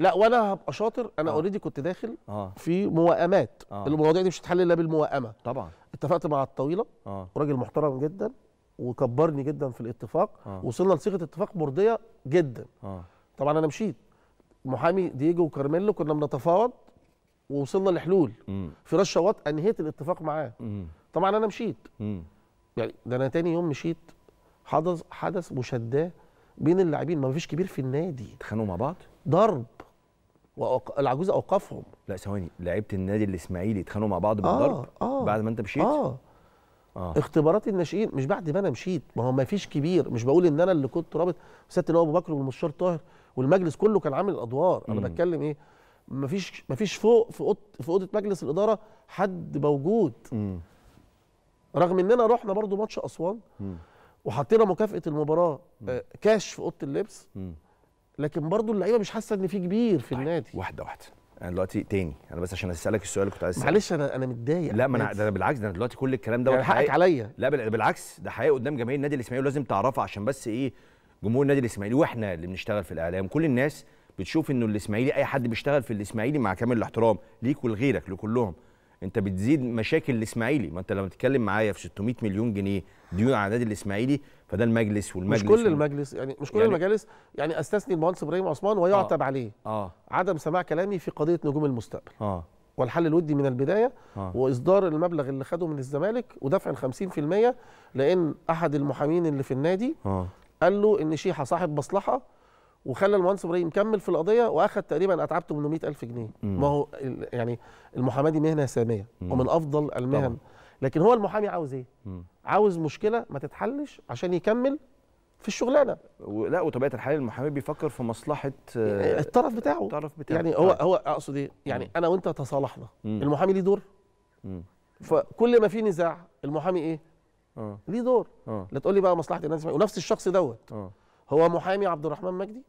لا وانا هبقى شاطر انا اوريدي آه. كنت داخل آه. في موائمات آه. المواضيع دي مش هتتحل الا بالموائمه طبعا اتفقت مع الطويله آه. راجل محترم جدا وكبرني جدا في الاتفاق آه. وصلنا لصيغه اتفاق مرضيه جدا آه. طبعا انا مشيت محامي دييجو وكارميلو كنا بنتفاوض ووصلنا لحلول مم. رش شواط انهيت الاتفاق معاه طبعا انا مشيت مم. يعني ده انا تاني يوم مشيت حدث حدث مشداه بين اللاعبين ما فيش كبير في النادي اتخانقوا مع بعض ضرب والعجوز اوقفهم لا ثواني لعيبه النادي الاسماعيلي اتخانقوا مع بعض بالضرب آه آه بعد ما انت مشيت اه آه. اختبارات الناشئين مش بعد ما انا مشيت ما هو ما فيش كبير مش بقول ان انا اللي كنت رابط سياده هو ابو بكر والمستشار طاهر والمجلس كله كان عامل الادوار انا بتكلم ايه ما فيش ما فيش فوق في اوضه في اوضه مجلس الاداره حد موجود مم. رغم اننا رحنا برضو ماتش اسوان وحطينا مكافاه المباراه آه، كاش في اوضه اللبس مم. لكن طيب. برضو اللعيبه مش حاسه ان في كبير في طيب. النادي واحده واحده انا دلوقتي تاني انا بس عشان اسالك السؤال اللي كنت عايز معلش انا انا متضايق لا ما انا ده بالعكس ده انا دلوقتي كل الكلام دوت يعني حقك عليا لا بالعكس ده حقيقي قدام جماهير النادي الاسماعيلي ولازم تعرفها عشان بس ايه جمهور النادي الاسماعيلي واحنا اللي بنشتغل في الاعلام كل الناس بتشوف انه الاسماعيلي اي حد بيشتغل في الاسماعيلي مع كامل الاحترام ليك ولغيرك لكلهم انت بتزيد مشاكل الاسماعيلي ما انت لما تتكلم معايا في 600 مليون جنيه ديون على النادي الاسماعيلي فده المجلس والمجلس مش كل المجلس يعني مش كل يعني المجالس يعني استثني المهندس ابراهيم عثمان ويعتب آه عليه آه عدم سماع كلامي في قضيه نجوم المستقبل آه والحل الودي من البدايه آه. واصدار المبلغ اللي خده من الزمالك ودفع ال 50% لان احد المحامين اللي في النادي آه. قال له ان شيحه صاحب مصلحه وخلى المهندس ابراهيم مكمل في القضيه واخد تقريبا اتعاب 800000 جنيه ما هو يعني المحاماه دي مهنه ساميه مم. ومن افضل المهن طبعا. لكن هو المحامي عاوز ايه مم. عاوز مشكله ما تتحلش عشان يكمل في الشغلانه لا وطبيعه الحال المحامي بيفكر في مصلحه آه، الطرف بتاعه الطرف بتاعه يعني هو طيب. هو اقصد ايه يعني مم. انا وانت تصالحنا المحامي ليه دور مم. فكل ما في نزاع المحامي ايه آه. ليه دور آه. لا تقول لي بقى مصلحه الناس ونفس الشخص دوت آه. هو محامي عبد الرحمن مجدي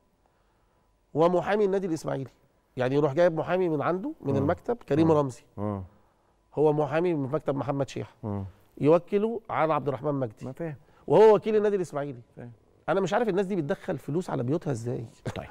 ومحامي النادي الاسماعيلي يعني يروح جايب محامي من عنده من م. المكتب كريم م. رمزي م. هو محامي من مكتب محمد شيح يوكله على عبد الرحمن مجدي ما فاهم وهو وكيل النادي الاسماعيلي فاهم انا مش عارف الناس دي بتدخل فلوس على بيوتها ازاي طيب